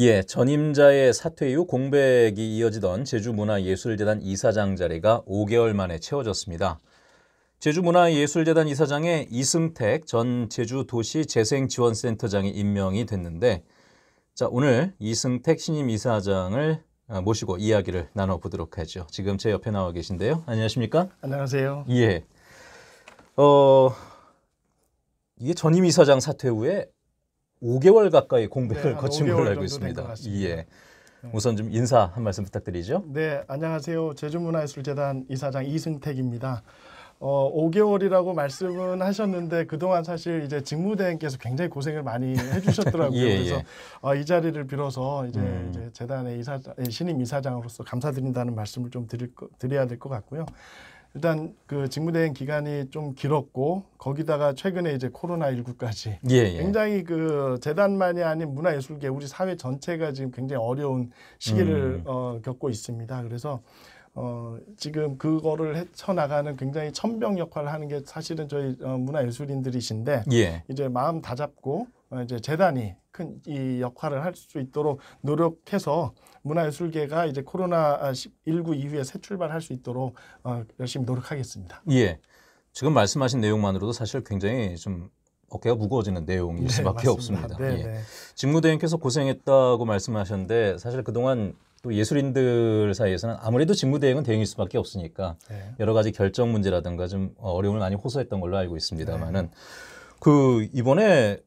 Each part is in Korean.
예, 전임자의 사퇴 이후 공백이 이어지던 제주문화예술재단 이사장 자리가 5개월 만에 채워졌습니다. 제주문화예술재단 이사장의 이승택 전 제주도시 재생지원센터장이 임명이 됐는데 자, 오늘 이승택 신임 이사장을 아, 모시고 이야기를 나눠보도록 하죠. 지금 제 옆에 나와 계신데요. 안녕하십니까? 안녕하세요. 예. 어, 이게 전임 이사장 사퇴 후에 5개월 가까이 공백을 네, 거친 걸로 알고 있습니다. 예. 네. 우선 좀 인사 한 말씀 부탁드리죠. 네, 안녕하세요. 제주문화예술재단 이사장 이승택입니다. 어, 5개월이라고 말씀은 하셨는데 그동안 사실 이제 직무대행께서 굉장히 고생을 많이 해주셨더라고요. 예, 그래서 예. 어, 이 자리를 빌어서 이제, 음. 이제 재단의 이사 신임 이사장으로서 감사드린다는 말씀을 좀 드릴 드려야 될 것 같고요. 일단 그 직무대행 기간이 좀 길었고 거기다가 최근에 이제 코로나19까지 예, 예. 굉장히 그 재단만이 아닌 문화예술계 우리 사회 전체가 지금 굉장히 어려운 시기를 음. 어, 겪고 있습니다. 그래서 어, 지금 그거를 헤쳐나가는 굉장히 천병 역할을 하는 게 사실은 저희 어, 문화예술인들이신데 예. 이제 마음 다잡고 어, 이제 재단이 큰 이 역할을 할 수 있도록 노력해서 문화예술계가 이제 코로나 19 이후에 새 출발할 수 있도록 어, 열심히 노력하겠습니다. 예. 지금 말씀하신 내용만으로도 사실 굉장히 좀 어깨가 무거워지는 내용일 네, 수밖에 네, 없습니다. 네, 예. 네. 직무대행께서 고생했다고 말씀하셨는데 사실 그동안 또 예술인들 사이에서는 아무래도 직무대행은 대행일 수밖에 없으니까 네. 여러 가지 결정 문제라든가 좀 어, 어려움을 많이 호소했던 걸로 알고 있습니다만은 네. 그 이번에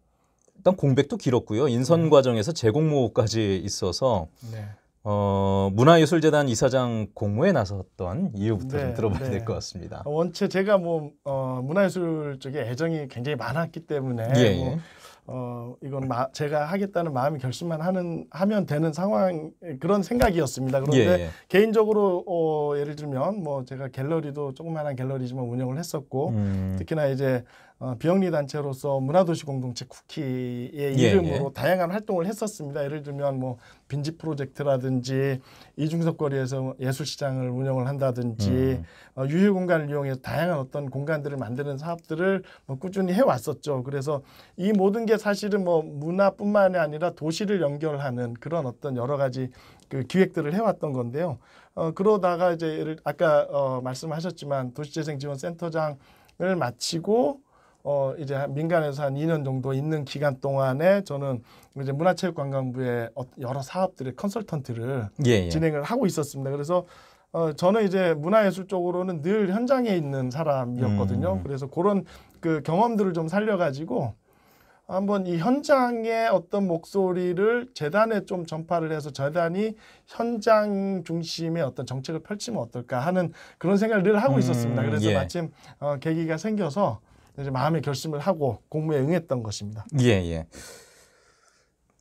일단 공백도 길었고요. 인선 네. 과정에서 재공모까지 있어서 네. 어, 문화예술재단 이사장 공모에 나섰던 이유부터 좀 네, 들어봐야 네. 될것 같습니다. 원체 제가 뭐 어, 문화예술 쪽에 애정이 굉장히 많았기 때문에 예, 뭐어 이건 마, 제가 하겠다는 마음이 결심만 하는 하면 되는 상황 그런 생각이었습니다. 그런데 예, 예. 개인적으로 어 예를 들면 뭐 제가 갤러리도 조그만한 갤러리지만 운영을 했었고 음. 특히나 이제 어, 비영리 단체로서 문화도시 공동체 쿠키의 예, 이름으로 예, 다양한 활동을 했었습니다. 예를 들면 뭐 빈집 프로젝트라든지 이중석 거리에서 예술시장을 운영을 한다든지 음. 어, 유휴 공간을 이용해서 다양한 어떤 공간들을 만드는 사업들을 뭐 꾸준히 해왔었죠. 그래서 이 모든 게 사실은 뭐 문화뿐만이 아니라 도시를 연결하는 그런 어떤 여러 가지 그 기획들을 해왔던 건데요. 어, 그러다가 이제 아까 어, 말씀하셨지만 도시재생지원센터장을 마치고 어 이제 민간에서 한 2년 정도 있는 기간 동안에 저는 이제 문화체육관광부의 어, 여러 사업들의 컨설턴트를 예, 예. 진행을 하고 있었습니다. 그래서 어 저는 이제 문화예술 쪽으로는 늘 현장에 있는 사람이었거든요. 음. 그래서 그런 그 경험들을 좀 살려가지고 한번 이 현장의 어떤 목소리를 재단에 좀 전파를 해서 재단이 현장 중심의 어떤 정책을 펼치면 어떨까 하는 그런 생각을 늘 하고 있었습니다. 음, 그래서 예. 마침 어, 계기가 생겨서 이제 마음의 결심을 하고 공부에 응했던 것입니다. 예, 예.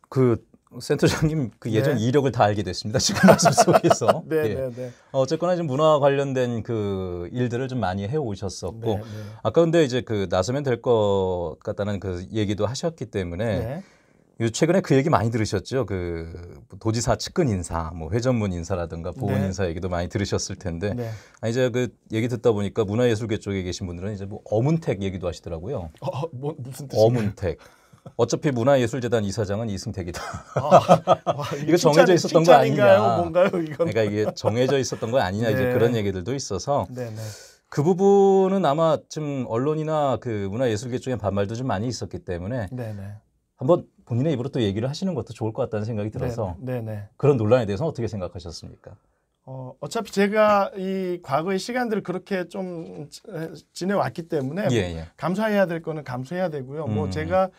그 센터장님 그 네. 예전 네. 이력을 다 알게 됐습니다. 지금 말씀 속에서. 네, 네, 예. 네, 네. 어쨌거나 지금 문화 관련된 그 일들을 좀 많이 해 오셨었고 네, 네. 아까 근데 이제 그 나서면 될 것 같다는 그 얘기도 하셨기 때문에 네. 요 최근에 그 얘기 많이 들으셨죠. 그 도지사 측근 인사, 뭐 회전문 인사라든가 보훈 네. 인사 얘기도 많이 들으셨을 텐데 네. 아, 이제 그 얘기 듣다 보니까 문화예술계 쪽에 계신 분들은 이제 뭐 어문택 얘기도 하시더라고요. 어, 어 뭐, 무슨 뜻이에요? 어문택. 어차피 문화예술재단 이사장은 이승택이다. 아, 와, 이거 정해져 있었던 거 아니냐? 뭔가요, 그러니까 이게 정해져 있었던 거 아니냐 네. 이제 그런 얘기들도 있어서. 네, 네. 그 부분은 아마 지금 언론이나 그 문화예술계 쪽에 반발도 좀 많이 있었기 때문에 네네. 네. 한번 본인의 입으로 또 얘기를 하시는 것도 좋을 것 같다는 생각이 네, 들어서 네네. 네. 그런 논란에 대해서 는 어떻게 생각하셨습니까? 어, 어차피 제가 이 과거의 시간들을 그렇게 좀 지내왔기 때문에 예, 예. 감수해야 될 거는 감수해야 되고요. 뭐 음. 뭐 제가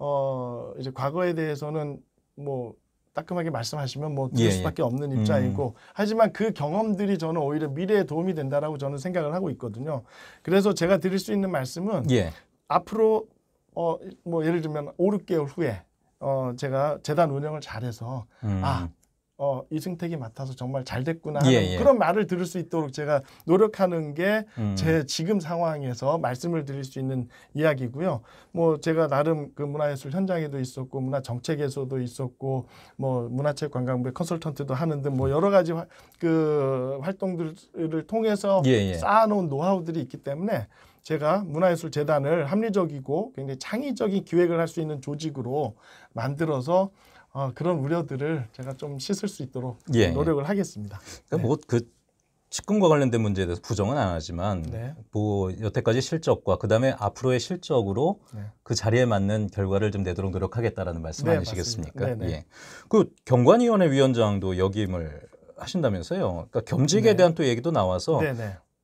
어, 이제 과거에 대해서는 뭐 따끔하게 말씀하시면 뭐 들을 예, 예. 수밖에 없는 음. 입장이고 음. 하지만 그 경험들이 저는 오히려 미래에 도움이 된다라고 저는 생각을 하고 있거든요. 그래서 제가 드릴 수 있는 말씀은 예. 앞으로 어, 뭐 예를 들면 5, 6개월 후에 어, 제가 재단 운영을 잘해서 아, 음. 아, 어, 이승택이 맡아서 정말 잘 됐구나 예, 하는 예, 예. 그런 말을 들을 수 있도록 제가 노력하는 게제 음. 지금 상황에서 말씀을 드릴 수 있는 이야기고요. 뭐 제가 나름 그 문화예술 현장에도 있었고 문화 정책에서도 있었고 뭐 문화체육 관광부의 컨설턴트도 하는 등 뭐 여러 가지 화, 그 활동들을 통해서 예, 예, 쌓아놓은 노하우들이 있기 때문에 제가 문화예술재단을 합리적이고 굉장히 창의적인 기획을 할 수 있는 조직으로 만들어서 어, 그런 우려들을 제가 좀 씻을 수 있도록 예. 노력을 하겠습니다. 그러니까 네. 뭐그 직금과 관련된 문제에 대해서 부정은 안 하지만 네. 뭐 여태까지 실적과 그다음에 앞으로의 실적으로 네. 그 자리에 맞는 결과를 좀 내도록 노력하겠다라는 말씀 네, 아니시겠습니까? 네, 네. 예. 그 경관위원회 위원장도 역임을 하신다면서요. 그러니까 겸직에 네. 대한 또 얘기도 나와서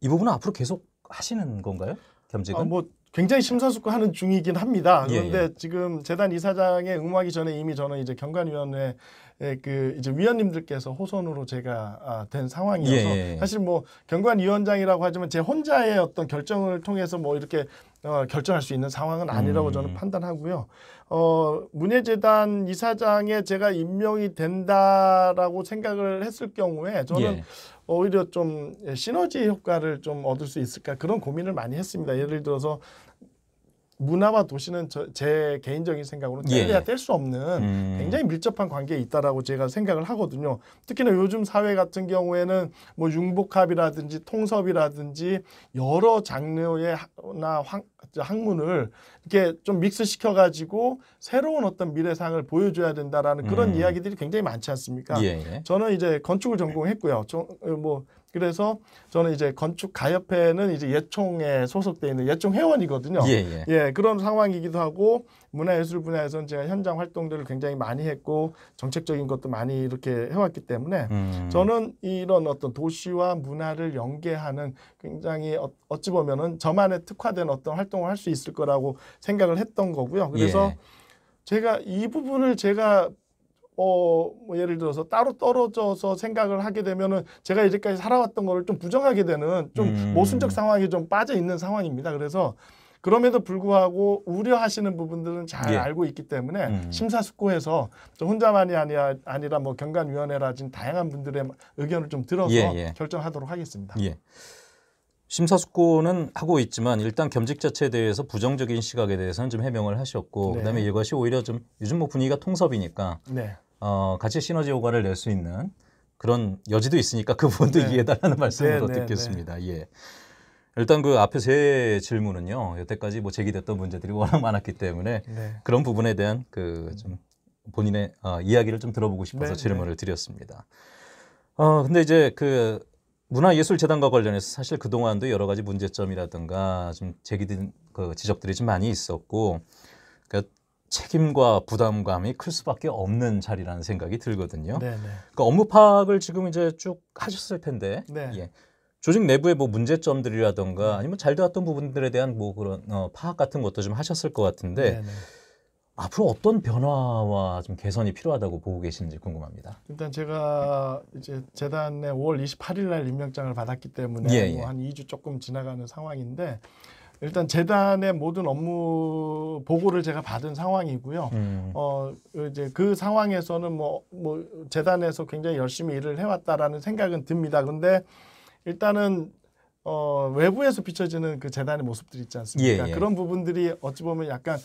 이 부분은 앞으로 계속 하시는 건가요? 겸직은? 아, 뭐 굉장히 심사숙고하는 중이긴 합니다. 예, 그런데 예. 지금 재단 이사장에 응모하기 전에 이미 저는 이제 경관위원회 그 이제 위원님들께서 호선으로 제가 아, 된 상황이어서 예, 예, 예. 사실 뭐 경관위원장이라고 하지만 제 혼자의 어떤 결정을 통해서 뭐 이렇게 어, 결정할 수 있는 상황은 아니라고 음. 저는 판단하고요. 어, 문예재단 이사장에 제가 임명이 된다라고 생각을 했을 경우에 저는 예. 오히려 좀 시너지 효과를 좀 얻을 수 있을까 그런 고민을 많이 했습니다. 예를 들어서 문화와 도시는 저, 제 개인적인 생각으로 예. 뗄래야 뗄 수 없는 음. 굉장히 밀접한 관계에 있다라고 제가 생각을 하거든요. 특히나 요즘 사회 같은 경우에는 뭐 융복합이라든지 통섭이라든지 여러 장르의 나 학문을 이렇게 좀 믹스시켜 가지고 새로운 어떤 미래상을 보여줘야 된다라는 그런 음. 이야기들이 굉장히 많지 않습니까? 예. 예. 저는 이제 건축을 전공했고요. 저, 어, 뭐 그래서 저는 이제 건축가협회는 이제 예총에 소속돼 있는 예총 회원이거든요. 예, 예. 예 그런 상황이기도 하고 문화예술 분야에서는 제가 현장 활동들을 굉장히 많이 했고 정책적인 것도 많이 이렇게 해왔기 때문에 음. 저는 이런 어떤 도시와 문화를 연계하는 굉장히 어, 어찌 보면은 저만의 특화된 어떤 활동을 할 수 있을 거라고 생각을 했던 거고요. 그래서 예. 제가 이 부분을 제가 어, 뭐 예를 들어서 따로 떨어져서 생각을 하게 되면은 제가 이제까지 살아왔던 거를 좀 부정하게 되는 좀 음. 모순적 상황에 좀 빠져 있는 상황입니다. 그래서 그럼에도 불구하고 우려하시는 부분들은 잘 예. 알고 있기 때문에 음. 심사숙고해서 또 혼자만이 아니야 아니라 뭐 경관위원회라든 다양한 분들의 의견을 좀 들어서 예, 예. 결정하도록 하겠습니다. 예. 심사숙고는 하고 있지만 일단 겸직 자체에 대해서 부정적인 시각에 대해서는 좀 해명을 하셨고 네. 그다음에 이것이 오히려 좀 요즘 뭐 분위기가 통섭이니까 네. 어, 같이 시너지 효과를 낼 수 있는 그런 여지도 있으니까 그 부분도 네. 이해해달라는 말씀을 네, 네, 듣겠습니다. 네. 예. 일단 그 앞에 세 질문은요. 여태까지 뭐 제기됐던 문제들이 워낙 많았기 때문에 네. 그런 부분에 대한 그 좀 본인의 어, 이야기를 좀 들어보고 싶어서 네, 질문을 드렸습니다. 어, 근데 이제 그 문화예술재단과 관련해서 사실 그동안도 여러 가지 문제점이라든가 좀 제기된 그 지적들이 좀 많이 있었고 그 책임과 부담감이 클 수밖에 없는 자리라는 생각이 들거든요. 네네. 그러니까 업무 파악을 지금 이제 쭉 하셨을 텐데 네. 예. 조직 내부의 뭐 문제점들이라던가 음. 아니면 잘 되었던 부분들에 대한 뭐 그런 어, 파악 같은 것도 좀 하셨을 것 같은데 네네. 앞으로 어떤 변화와 좀 개선이 필요하다고 보고 계시는지 궁금합니다. 일단 제가 이제 재단에 5월 28일 날 임명장을 받았기 때문에 예, 뭐 예. 뭐한 2주 조금 지나가는 상황인데 일단 재단의 모든 업무 보고를 제가 받은 상황이고요. 음. 어 이제 그 상황에서는 뭐뭐 뭐 재단에서 굉장히 열심히 일을 해왔다라는 생각은 듭니다. 근데 일단은 어 외부에서 비춰지는 그 재단의 모습들이 있지 않습니까? 예, 예. 그런 부분들이 어찌 보면 약간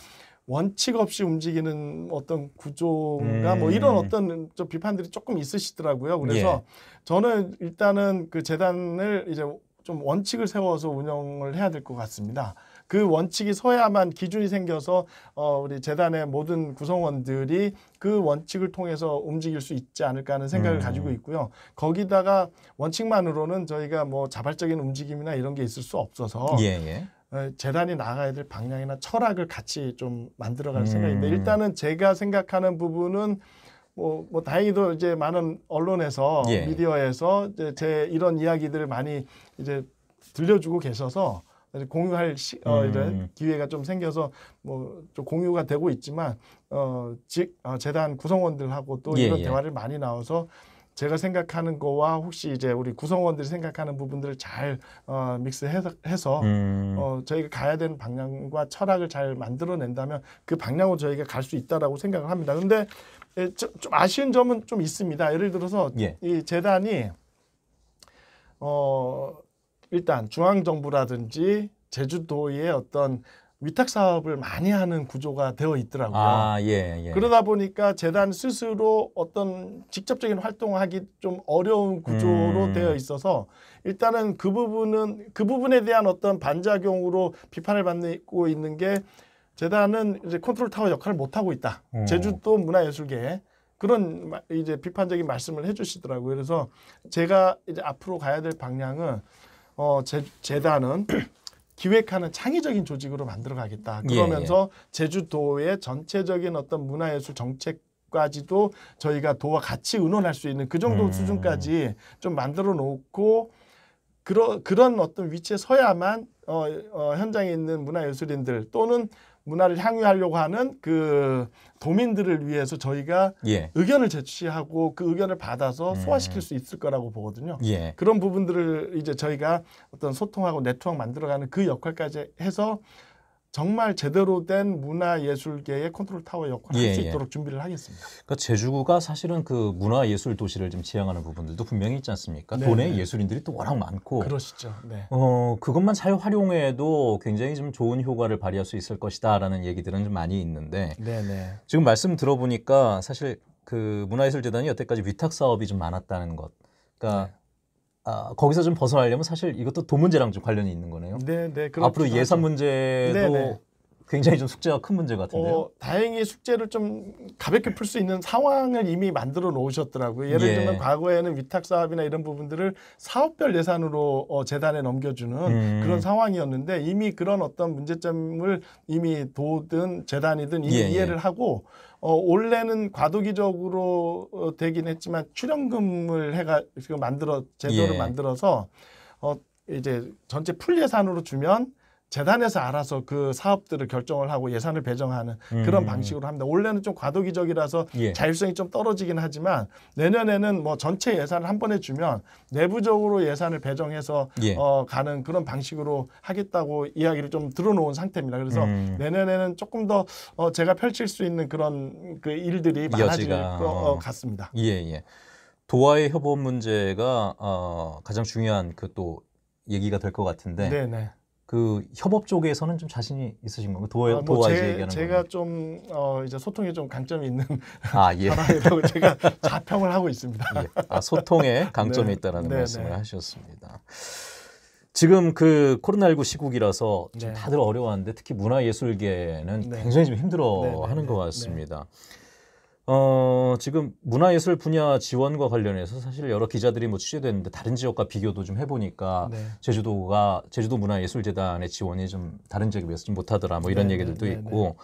원칙 없이 움직이는 어떤 구조가 뭐 음. 뭐 이런 어떤 좀 비판들이 조금 있으시더라고요. 그래서 예. 저는 일단은 그 재단을 이제 좀 원칙을 세워서 운영을 해야 될 것 같습니다. 그 원칙이 서야만 기준이 생겨서 어, 우리 재단의 모든 구성원들이 그 원칙을 통해서 움직일 수 있지 않을까 하는 생각을 음. 가지고 있고요. 거기다가 원칙만으로는 저희가 뭐 자발적인 움직임이나 이런 게 있을 수 없어서 예, 예. 재단이 나가야 될 방향이나 철학을 같이 좀 만들어갈 음. 생각인데 일단은 제가 생각하는 부분은 뭐, 뭐 다행히도 이제 많은 언론에서 예. 미디어에서 이제 제 이런 이야기들을 많이 이제 들려주고 계셔서 공유할 시, 어, 음. 이런 기회가 좀 생겨서 뭐 좀 공유가 되고 있지만 어, 직, 어 재단 구성원들하고 또 예, 이런 예. 대화를 많이 나와서 제가 생각하는 거와 혹시 이제 우리 구성원들이 생각하는 부분들을 잘 어, 믹스해서 음. 어, 저희가 가야 되는 방향과 철학을 잘 만들어낸다면 그 방향으로 저희가 갈 수 있다라고 생각을 합니다. 근데 예, 좀, 좀 아쉬운 점은 좀 있습니다. 예를 들어서 예. 이 재단이 어 일단 중앙 정부라든지 제주도의 어떤 위탁 사업을 많이 하는 구조가 되어 있더라고요. 아, 예, 예. 그러다 보니까 재단 스스로 어떤 직접적인 활동하기 좀 어려운 구조로 음. 되어 있어서 일단은 그 부분은 그 부분에 대한 어떤 반작용으로 비판을 받고 있는 게 재단은 이제 컨트롤 타워 역할을 못 하고 있다. 오. 어. 제주도 문화예술계 그런 이제 비판적인 말씀을 해주시더라고요. 그래서 제가 이제 앞으로 가야 될 방향은 어 재, 재단은 기획하는 창의적인 조직으로 만들어 가겠다. 예, 그러면서 예, 예. 제주도의 전체적인 어떤 문화예술 정책 까지도 저희가 도와 같이 의논할 수 있는 그 정도 음. 수준까지 좀 만들어 놓고 그러, 그런 어떤 위치에 서야만 어, 어, 현장에 있는 문화예술인들 또는 문화를 향유하려고 하는 그 도민들을 위해서 저희가 예. 의견을 제시하고 그 의견을 받아서 음. 소화시킬 수 있을 거라고 보거든요. 예. 그런 부분들을 이제 저희가 어떤 소통하고 네트워크 만들어가는 그 역할까지 해서 정말 제대로 된 문화예술계의 컨트롤 타워 역할을 예, 할수 예. 있도록 예. 준비를 하겠습니다. 그러니까 제주구가 사실은 그 문화예술 도시를 좀 지향하는 부분들도 분명히 있지 않습니까? 네. 도내 네. 예술인들이 또 워낙 많고 그러시죠. 네. 어 그것만 잘 활용해도 굉장히 좀 좋은 효과를 발휘할 수 있을 것이다라는 얘기들은 좀 많이 있는데 네, 네. 지금 말씀 들어보니까 사실 그 문화예술재단이 여태까지 위탁 사업이 좀 많았다는 것, 그러니까. 네. 아, 거기서 좀 벗어나려면 사실 이것도 돈 문제랑 좀 관련이 있는 거네요. 네, 네. 앞으로 예산 문제도 네네. 네. 굉장히 좀 숙제가 큰 문제 같은데요. 어, 다행히 숙제를 좀 가볍게 풀 수 있는 상황을 이미 만들어 놓으셨더라고요. 예를 예. 들면 과거에는 위탁 사업이나 이런 부분들을 사업별 예산으로 어, 재단에 넘겨주는 음. 그런 상황이었는데 이미 그런 어떤 문제점을 이미 도든 재단이든 이미 예, 예. 이해를 하고 어, 올해는 과도기적으로 어, 되긴 했지만 출연금을 해가 지금 만들어 제도를 예. 만들어서 어, 이제 전체 풀 예산으로 주면 재단에서 알아서 그 사업들을 결정을 하고 예산을 배정하는 그런 음. 방식으로 합니다. 원래는 좀 과도기적이라서 예. 자율성이 좀 떨어지긴 하지만 내년에는 뭐 전체 예산을 한 번에 주면 내부적으로 예산을 배정해서 예. 어, 가는 그런 방식으로 하겠다고 이야기를 좀 들어놓은 상태입니다. 그래서 음. 내년에는 조금 더 어, 제가 펼칠 수 있는 그런 그 일들이 많아질 여지가. 것 어, 같습니다. 예, 예. 도화의 협업 문제가 어, 가장 중요한 그 또 얘기가 될 것 같은데 네네. 네. 그 협업 쪽에서는 좀 자신이 있으신 건가요? 도와 아, 뭐 도어지 얘기하는 제가 거는. 좀 어, 이제 소통에 좀 강점이 있는 아, 예. 사람이라고 제가 자평을 하고 있습니다. 예. 아, 소통에 네. 강점이 네. 있다라는 네, 말씀을 네. 하셨습니다. 지금 그 코로나19 시국이라서 좀 네. 다들 어려워하는데 특히 문화예술계는 네. 굉장히 좀 힘들어하는 것 같습니다. 어, 지금 문화예술 분야 지원과 관련해서 사실 여러 기자들이 뭐 취재됐는데 다른 지역과 비교도 좀 해보니까 네. 제주도가 제주도 문화예술재단의 지원이 좀 다른 지역에 비해서 좀 못하더라 뭐 이런 네, 네 얘기들도 네, 있고 네.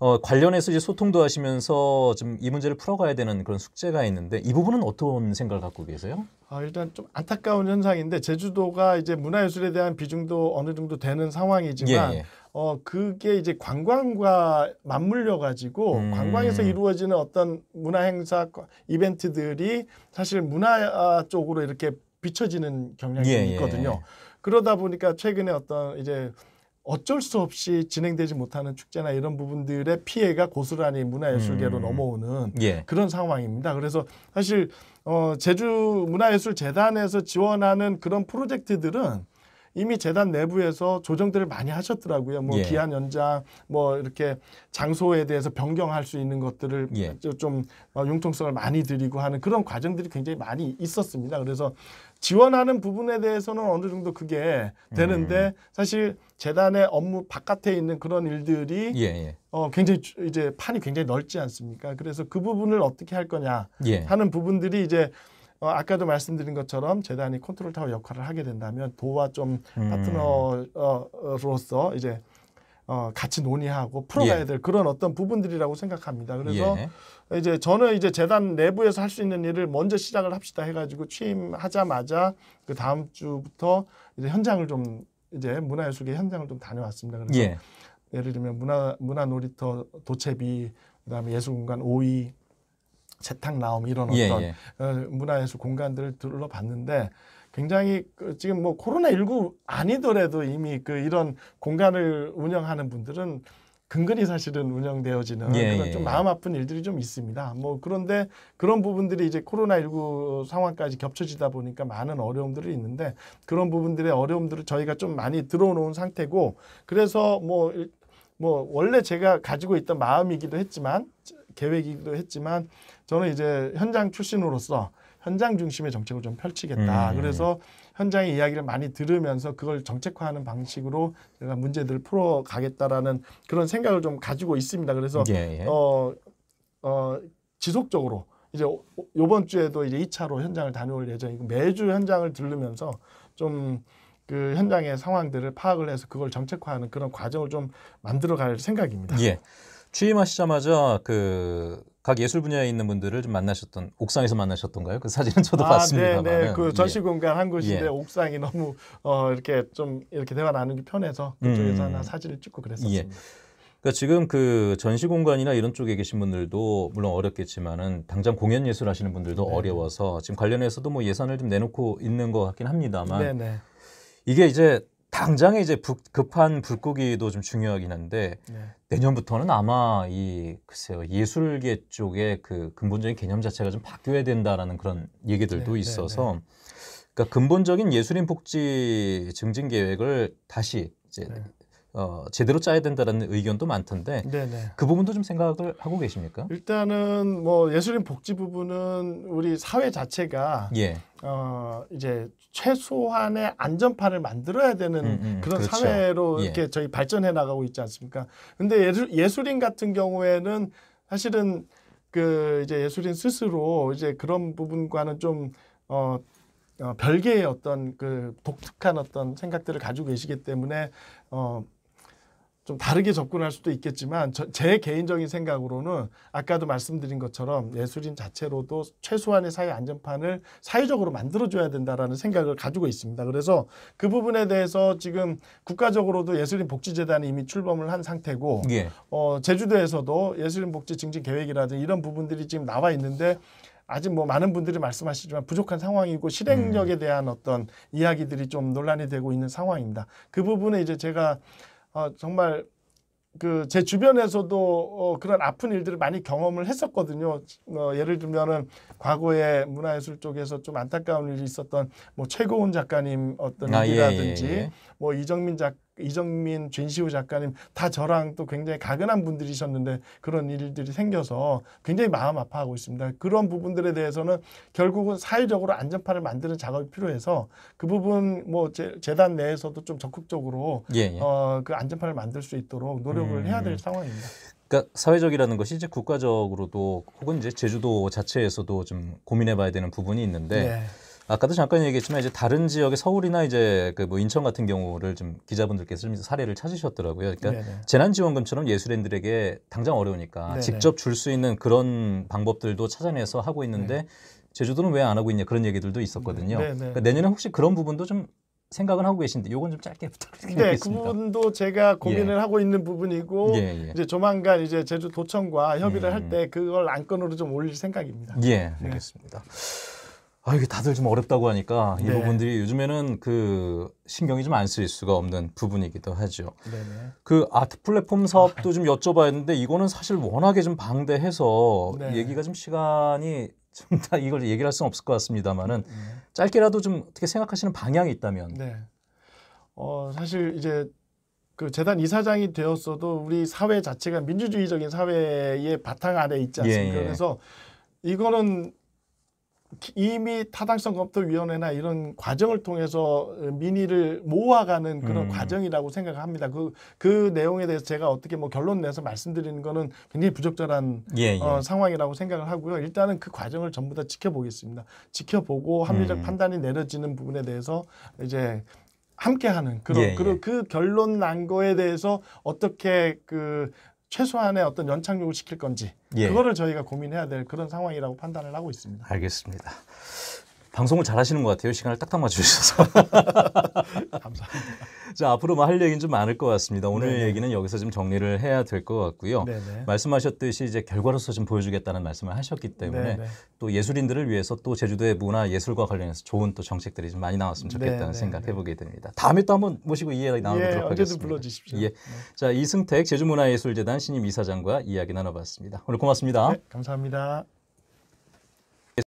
어, 관련해서 이제 소통도 하시면서 좀 이 문제를 풀어가야 되는 그런 숙제가 있는데 이 부분은 어떤 생각을 갖고 계세요? 아, 일단 좀 안타까운 현상인데 제주도가 이제 문화예술에 대한 비중도 어느 정도 되는 상황이지만 예, 예. 어 그게 이제 관광과 맞물려 가지고 음. 관광에서 이루어지는 어떤 문화 행사 이벤트들이 사실 문화 아, 쪽으로 이렇게 비춰지는 경향이 예, 예, 있거든요. 그러다 보니까 최근에 어떤 이제 어쩔 수 없이 진행되지 못하는 축제나 이런 부분들의 피해가 고스란히 문화예술계로 음. 넘어오는 예. 그런 상황입니다. 그래서 사실 어 제주 문화예술재단에서 지원하는 그런 프로젝트들은 이미 재단 내부에서 조정들을 많이 하셨더라고요. 뭐 예. 기한 연장, 뭐 이렇게 장소에 대해서 변경할 수 있는 것들을 예. 좀 어, 융통성을 많이 드리고 하는 그런 과정들이 굉장히 많이 있었습니다. 그래서 지원하는 부분에 대해서는 어느 정도 그게 되는데 음. 사실 재단의 업무 바깥에 있는 그런 일들이 예, 예. 어, 굉장히 이제 판이 굉장히 넓지 않습니까? 그래서 그 부분을 어떻게 할 거냐 예. 하는 부분들이 이제 어, 아까도 말씀드린 것처럼 재단이 컨트롤 타워 역할을 하게 된다면 도와 좀 음. 파트너로서 이제 어, 같이 논의하고 풀어가야 예. 될 그런 어떤 부분들이라고 생각합니다. 그래서 예. 이제 저는 이제 재단 내부에서 할 수 있는 일을 먼저 시작을 합시다 해가지고 취임하자마자 그 다음 주부터 이제 현장을 좀 이제 문화예술계 현장을 좀 다녀왔습니다. 그래서 예. 예를 들면 문화 문화놀이터 도채비 그다음에 예술공간 오이 재탕 나옴 이런 예, 어떤 예, 예. 문화예술 공간들을 둘러봤는데 굉장히 그 지금 뭐 코로나 19 아니더라도 이미 그 이런 공간을 운영하는 분들은 근근히 사실은 운영되어지는 예, 그런 예, 좀 예. 마음 아픈 일들이 좀 있습니다. 뭐 그런데 그런 부분들이 이제 코로나19 상황까지 겹쳐지다 보니까 많은 어려움들이 있는데 그런 부분들의 어려움들을 저희가 좀 많이 들어놓은 상태고 그래서 뭐, 뭐 원래 제가 가지고 있던 마음이기도 했지만 계획이기도 했지만 저는 이제 현장 출신으로서 현장 중심의 정책을 좀 펼치겠다. 음. 그래서 현장의 이야기를 많이 들으면서 그걸 정책화하는 방식으로 제가 문제들을 풀어가겠다라는 그런 생각을 좀 가지고 있습니다. 그래서 예, 예. 어, 어, 지속적으로 이제 요번 주에도 이제 이차로 현장을 다녀올 예정이고 매주 현장을 들르면서 좀 그 현장의 상황들을 파악을 해서 그걸 정책화하는 그런 과정을 좀 만들어 갈 생각입니다. 예. 취임하시자마자 그 각 예술 분야에 있는 분들을 좀 만나셨던 옥상에서 만나셨던가요? 그 사진은 저도 아, 네, 봤습니다. 네, 그 전시 예. 공간 한 곳인데 예. 옥상이 너무 어, 이렇게 좀 이렇게 대화 나누기 편해서 그쪽에서 음. 하나 사진을 찍고 그랬었습니다. 예. 그러니까 지금 그 전시 공간이나 이런 쪽에 계신 분들도 물론 어렵겠지만은 당장 공연 예술 하시는 분들도 네. 어려워서 지금 관련해서도 뭐 예산을 좀 내놓고 있는 것 같긴 합니다만 네네. 네. 이게 이제 당장에 이제 부, 급한 불고기도 좀 중요하긴 한데 네. 내년부터는 아마 이 글쎄요 예술계 쪽에 그 근본적인 개념 자체가 좀 바뀌어야 된다라는 그런 얘기들도 네, 네 있어서 네, 그러니까 근본적인 예술인 복지 증진 계획을 다시 이제 네. 어, 제대로 짜야 된다라는 의견도 많던데 네네. 그 부분도 좀 생각을 하고 계십니까? 일단은 뭐 예술인 복지 부분은 우리 사회 자체가 예. 어, 이제 최소한의 안전판을 만들어야 되는 음, 음, 그런 그렇죠. 사회로 예. 이렇게 예. 저희 발전해 나가고 있지 않습니까? 근데 예술, 예술인 같은 경우에는 사실은 그 이제 예술인 스스로 이제 그런 부분과는 좀 어, 어 별개의 어떤 그 독특한 어떤 생각들을 가지고 계시기 때문에 어좀 다르게 접근할 수도 있겠지만 저, 제 개인적인 생각으로는 아까도 말씀드린 것처럼 예술인 자체로도 최소한의 사회 안전판을 사회적으로 만들어줘야 된다라는 생각을 가지고 있습니다. 그래서 그 부분에 대해서 지금 국가적으로도 예술인 복지재단이 이미 출범을 한 상태고 예. 어, 제주도에서도 예술인 복지 증진 계획이라든지 이런 부분들이 지금 나와 있는데 아직 뭐 많은 분들이 말씀하시지만 부족한 상황이고 실행력에 음. 대한 어떤 이야기들이 좀 논란이 되고 있는 상황입니다. 그 부분에 이제 제가 어, 정말 그 제 주변에서도 어, 그런 아픈 일들을 많이 경험을 했었거든요. 어, 예를 들면은 과거에 문화예술 쪽에서 좀 안타까운 일이 있었던 뭐 최고운 작가님 어떤 아, 예, 일이라든지 예, 예, 예. 뭐 이정민 작가 이정민, 진시우 작가님 다 저랑 또 굉장히 가근한 분들이셨는데 그런 일들이 생겨서 굉장히 마음 아파하고 있습니다. 그런 부분들에 대해서는 결국은 사회적으로 안전판을 만드는 작업이 필요해서 그 부분 뭐 재, 재단 내에서도 좀 적극적으로 예, 예. 어, 그 안전판을 만들 수 있도록 노력을 음. 해야 될 음. 상황입니다. 그러니까 사회적이라는 것이 이제 국가적으로도 혹은 이제 제주도 자체에서도 좀 고민해봐야 되는 부분이 있는데. 예. 아까도 잠깐 얘기했지만 이제 다른 지역의 서울이나 이제 그 뭐 인천 같은 경우를 좀 기자분들께서 좀 사례를 찾으셨더라고요. 그러니까 네네. 재난지원금처럼 예술인들에게 당장 어려우니까 네네. 직접 줄 수 있는 그런 방법들도 찾아내서 하고 있는데 네네. 제주도는 왜 안 하고 있냐 그런 얘기들도 있었거든요. 네, 네. 그러니까 내년에 혹시 그런 부분도 좀 생각은 하고 계신데 요건 좀 짧게 부탁드리겠습니다. 네, 그 부분도 제가 고민을 예. 하고 있는 부분이고 예, 예. 이제 조만간 이제 제주도청과 협의를 음. 할때 그걸 안건으로 좀 올릴 생각입니다. 예, 네. 알겠습니다. 네. 아, 이게 다들 좀 어렵다고 하니까 이 네. 부분들이 요즘에는 그 신경이 좀 안 쓰일 수가 없는 부분이기도 하죠. 네네. 그 아트 플랫폼 사업도 좀 여쭤봐야 했는데 이거는 사실 워낙에 좀 방대해서 네. 얘기가 좀 시간이 좀 다 이걸 얘기를 할 수는 없을 것 같습니다만은 네. 음. 짧게라도 좀 어떻게 생각하시는 방향이 있다면. 네. 어, 사실 이제 그 재단 이사장이 되었어도 우리 사회 자체가 민주주의적인 사회의 바탕 아래 있지 예, 않습니까? 예, 예. 그래서 이거는 이미 타당성 검토위원회나 이런 과정을 통해서 민의를 모아가는 그런 음. 과정이라고 생각합니다. 그, 그 내용에 대해서 제가 어떻게 뭐 결론 내서 말씀드리는 거는 굉장히 부적절한 예, 예. 어, 상황이라고 생각을 하고요. 일단은 그 과정을 전부 다 지켜보겠습니다. 지켜보고 합리적 음. 판단이 내려지는 부분에 대해서 이제 함께하는 그런 예, 예. 그런 그 결론 난 거에 대해서 어떻게 그 최소한의 어떤 연착륙을 시킬 건지 예. 그거를 저희가 고민해야 될 그런 상황이라고 판단을 하고 있습니다. 알겠습니다. 방송을 잘하시는 것 같아요. 시간을 딱딱 맞주셔서 감사합니다. 자 앞으로 뭐할 얘기는 좀 많을 것 같습니다. 오늘 네네. 얘기는 여기서 좀 정리를 해야 될 것 같고요. 네네. 말씀하셨듯이 이제 결과로서 좀 보여주겠다는 말씀을 하셨기 때문에 네네. 또 예술인들을 위해서 또 제주도의 문화 예술과 관련해서 좋은 또 정책들이 좀 많이 나왔으면 좋겠다는 생각해 보게 됩니다. 다음에 또 한번 모시고 이 이야기 나눠보도록 예, 하겠습니다. 불러주십시오. 예. 네. 자 이승택 제주문화예술재단 신임 이사장과 이야기 나눠봤습니다. 오늘 고맙습니다. 네, 감사합니다.